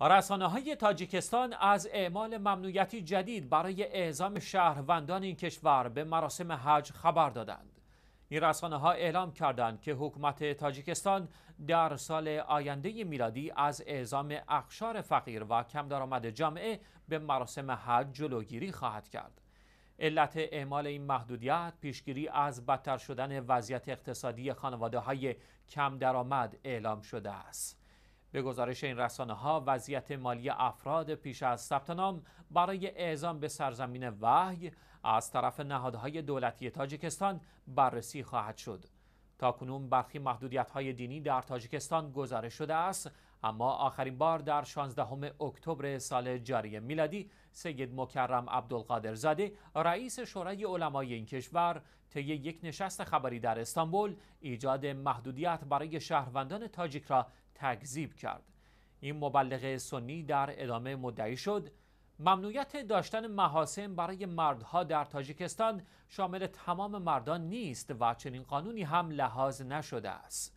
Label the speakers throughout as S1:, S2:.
S1: رسانه های تاجیکستان از اعمال ممنوعیتی جدید برای اعزام شهروندان این کشور به مراسم حج خبر دادند. این رسانه ها اعلام کردند که حکومت تاجیکستان در سال آینده میلادی از اعزام اخشار فقیر و کم درآمد جامعه به مراسم حج جلوگیری خواهد کرد. علت اعمال این محدودیت پیشگیری از بدتر شدن وضعیت اقتصادی خانواده های کم درآمد اعلام شده است. به گزارش این رسانه ها وضعیت مالی افراد پیش از ثبت نام برای اعزام به سرزمین وحی از طرف نهادهای دولتی تاجیکستان بررسی خواهد شد. تا کنون برخی محدودیت های دینی در تاجیکستان گزارش شده است اما آخرین بار در 16 اکتبر سال جاری میلادی سید مکرم عبدالقادر زاده رئیس شورای علمای این کشور طی یک نشست خبری در استانبول ایجاد محدودیت برای شهروندان تاجیک را تکذیب کرد این مبلغ سنی در ادامه مدعی شد ممنوعیت داشتن محاسن برای مردها در تاجیکستان شامل تمام مردان نیست و چنین قانونی هم لحاظ نشده است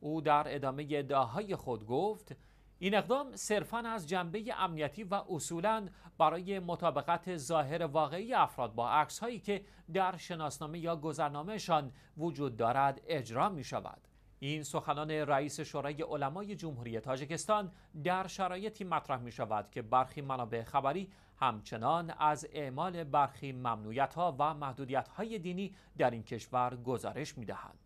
S1: او در ادامه ادعاهای خود گفت این اقدام صرفا از جنبه امنیتی و اصولا برای مطابقت ظاهر واقعی افراد با عکس هایی که در شناسنامه یا گذرنامهشان وجود دارد اجرا می شود. این سخنان رئیس شورای علمای جمهوری تاجکستان در شرایطی مطرح می شود که برخی منابع خبری همچنان از اعمال برخی ممنوعیت ها و محدودیت های دینی در این کشور گزارش می دهند.